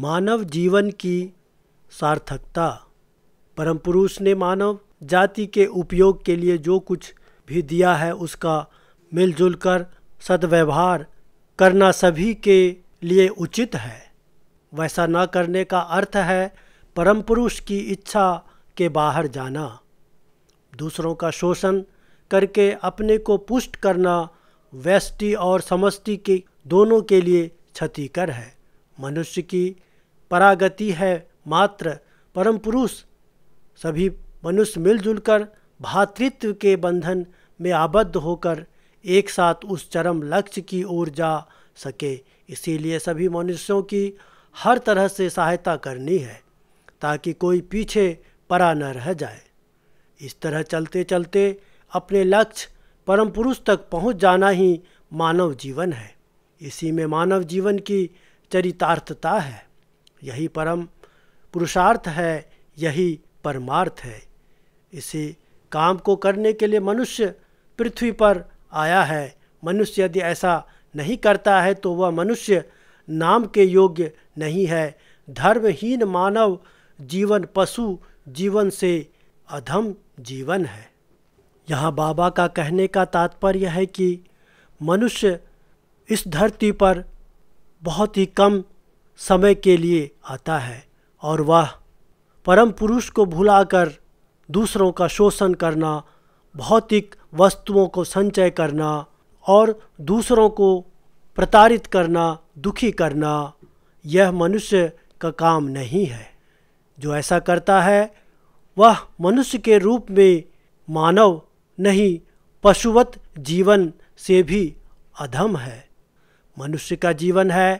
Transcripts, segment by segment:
मानव जीवन की सार्थकता परम पुरुष ने मानव जाति के उपयोग के लिए जो कुछ भी दिया है उसका मिलजुल कर सदव्यवहार करना सभी के लिए उचित है वैसा न करने का अर्थ है परम पुरुष की इच्छा के बाहर जाना दूसरों का शोषण करके अपने को पुष्ट करना व्यष्टि और समष्टि के दोनों के लिए क्षतिकर है मनुष्य की परागति है मात्र परम पुरुष सभी मनुष्य मिलजुल कर भातृत्व के बंधन में आबद्ध होकर एक साथ उस चरम लक्ष्य की ओर जा सके इसीलिए सभी मनुष्यों की हर तरह से सहायता करनी है ताकि कोई पीछे परा न रह जाए इस तरह चलते चलते अपने लक्ष्य परम पुरुष तक पहुंच जाना ही मानव जीवन है इसी में मानव जीवन की चरितार्थता है यही परम पुरुषार्थ है यही परमार्थ है इसी काम को करने के लिए मनुष्य पृथ्वी पर आया है मनुष्य यदि ऐसा नहीं करता है तो वह मनुष्य नाम के योग्य नहीं है धर्महीन मानव जीवन पशु जीवन से अधम जीवन है यहाँ बाबा का कहने का तात्पर्य है कि मनुष्य इस धरती पर बहुत ही कम समय के लिए आता है और वह परम पुरुष को भुलाकर दूसरों का शोषण करना भौतिक वस्तुओं को संचय करना और दूसरों को प्रताड़ित करना दुखी करना यह मनुष्य का काम नहीं है जो ऐसा करता है वह मनुष्य के रूप में मानव नहीं पशुवत जीवन से भी अधम है मनुष्य का जीवन है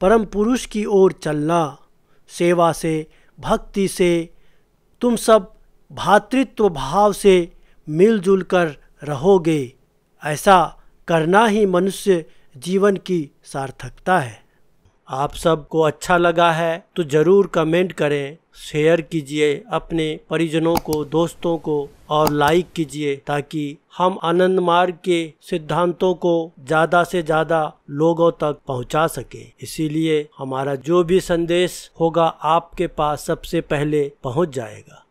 परम पुरुष की ओर चलना सेवा से भक्ति से तुम सब भातृत्व भाव से मिलजुल कर रहोगे ऐसा करना ही मनुष्य जीवन की सार्थकता है आप सबको अच्छा लगा है तो ज़रूर कमेंट करें शेयर कीजिए अपने परिजनों को दोस्तों को और लाइक कीजिए ताकि हम आनंद मार्ग के सिद्धांतों को ज्यादा से ज्यादा लोगों तक पहुंचा सके इसीलिए हमारा जो भी संदेश होगा आपके पास सबसे पहले पहुंच जाएगा